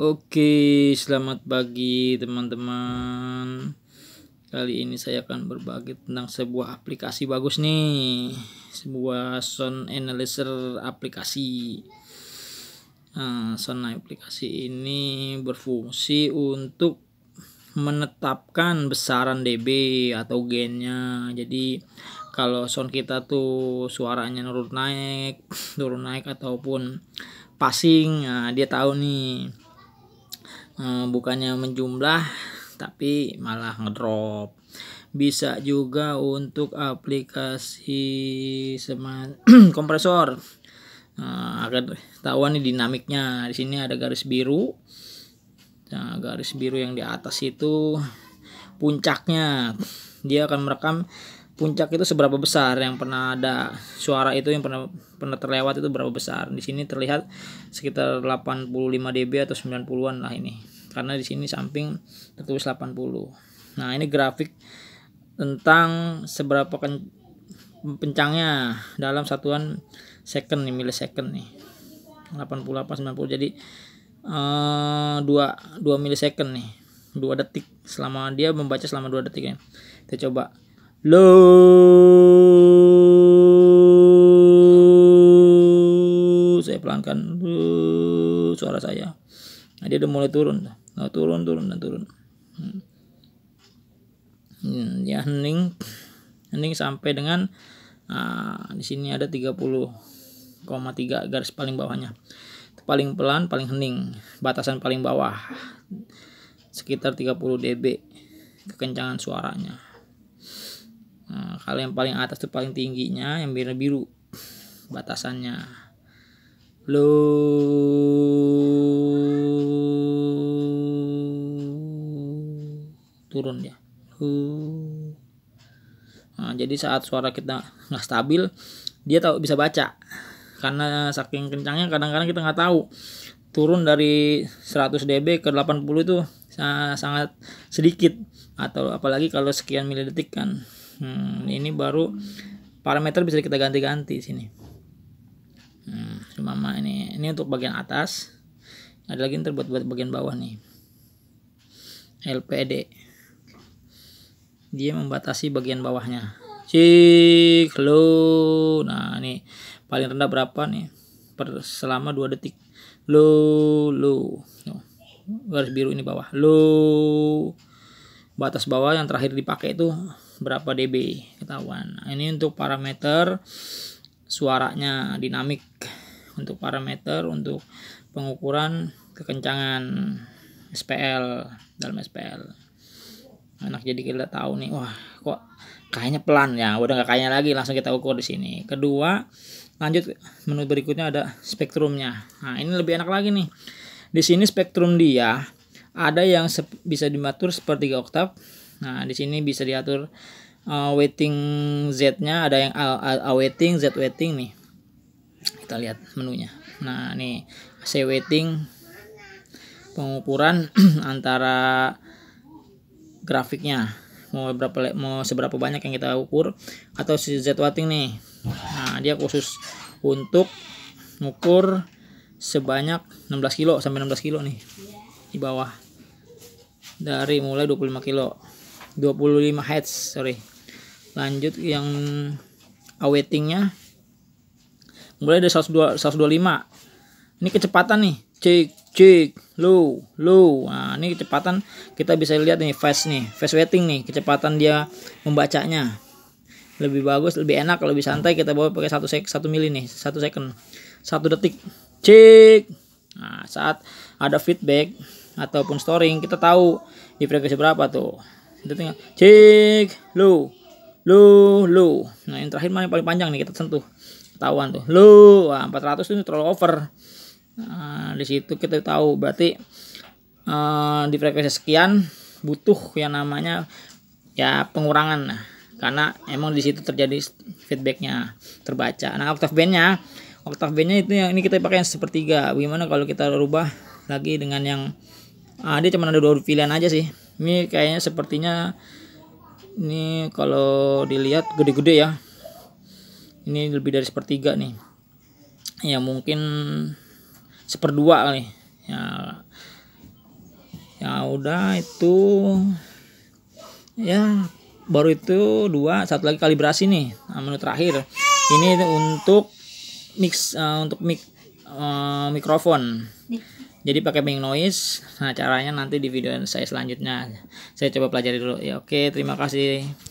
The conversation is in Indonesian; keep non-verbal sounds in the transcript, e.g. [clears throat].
Oke, selamat pagi teman-teman. Kali ini saya akan berbagi tentang sebuah aplikasi bagus nih, sebuah sound analyzer aplikasi. Nah, sound aplikasi ini berfungsi untuk menetapkan besaran dB atau gainnya. Jadi kalau sound kita tuh suaranya turun naik, turun [laughs] naik ataupun passing, nah dia tahu nih Eh, bukannya menjumlah tapi malah ngedrop bisa juga untuk aplikasi seman [clears throat] kompresor nah, agar tahu nih dinamiknya di sini ada garis biru nah, garis biru yang di atas itu puncaknya dia akan merekam puncak itu seberapa besar yang pernah ada suara itu yang pernah pernah terlewat itu berapa besar. Di sini terlihat sekitar 85 dB atau 90-an lah ini. Karena di sini samping tertulis 80. Nah, ini grafik tentang seberapa kencangnya dalam satuan second nih milisecond nih. 88 90 jadi eh, dua dua 2 milisecond nih. 2 detik selama dia membaca selama 2 detik ya. Kita coba lo saya eh, pelankan lo suara saya nah, dia udah mulai turun nah, turun turun dan turun hmm. hmm ya hening hening sampai dengan nah, di sini ada 30,3 garis paling bawahnya paling pelan paling hening batasan paling bawah sekitar 30 dB kekencangan suaranya kalau yang paling atas tuh paling tingginya yang biru biru batasannya lo turun ya nah, jadi saat suara kita nggak stabil dia tahu bisa baca karena saking kencangnya kadang-kadang kita nggak tahu turun dari 100 dB ke 80 itu sangat sedikit atau apalagi kalau sekian mili detik kan hmm, ini baru parameter bisa kita ganti-ganti sini hmm, ini ini untuk bagian atas ada lagi yang terbuat buat bagian bawah nih LPD dia membatasi bagian bawahnya cik lo nah ini paling rendah berapa nih per selama dua detik lo lo garis biru ini bawah lo batas bawah yang terakhir dipakai itu berapa dB ketahuan. Nah, ini untuk parameter suaranya dinamik. Untuk parameter untuk pengukuran kekencangan SPL dalam SPL. Enak jadi kita tahu nih, wah kok kayaknya pelan ya, udah nggak kayaknya lagi langsung kita ukur di sini. Kedua, lanjut menu berikutnya ada spektrumnya. Nah, ini lebih enak lagi nih. Di sini spektrum dia ada yang bisa dimatur sepertiga oktav, Nah, di sini bisa diatur uh, waiting Z-nya ada yang waiting Z waiting nih. Kita lihat menunya. Nah, nih AC waiting pengukuran [clears throat] antara grafiknya mau berapa mau seberapa banyak yang kita ukur atau si Z waiting nih. Nah, dia khusus untuk ngukur sebanyak 16 kilo sampai 16 kilo nih di bawah dari mulai 25 kilo 25 Hz sorry lanjut yang awaitingnya mulai dari 125 ini kecepatan nih cek cek low low nah ini kecepatan kita bisa lihat nih fast nih fast waiting nih kecepatan dia membacanya lebih bagus lebih enak lebih santai kita bawa pakai satu sek satu mili nih satu second satu detik cek nah saat ada feedback ataupun storing kita tahu di frekuensi berapa tuh kita tengok cek lu lu lu nah yang terakhir mana yang paling panjang nih kita sentuh ketahuan tuh low Wah, 400 itu terlalu over nah, di situ kita tahu berarti uh, di frekuensi sekian butuh yang namanya ya pengurangan nah karena emang di situ terjadi feedbacknya terbaca nah octave bandnya octave bandnya itu yang ini kita pakai yang sepertiga gimana kalau kita rubah lagi dengan yang ada ah, dia cuma ada dua pilihan aja sih ini kayaknya sepertinya ini kalau dilihat gede-gede ya ini lebih dari sepertiga nih ya mungkin seperdua kali ya ya udah itu ya baru itu dua satu lagi kalibrasi nih nah, menu terakhir ini untuk mix uh, untuk mic uh, mikrofon jadi pakai bank noise nah caranya nanti di video saya selanjutnya saya coba pelajari dulu ya oke terima kasih